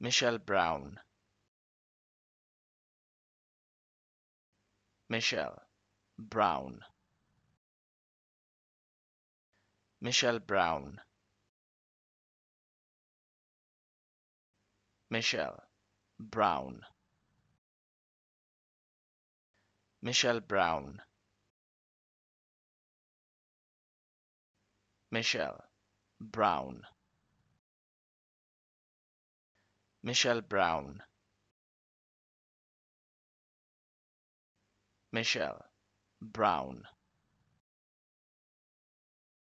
Michelle Brown Michelle Brown Michelle Brown Michelle Brown Michelle Brown Michelle Brown Michelle Brown Michelle Brown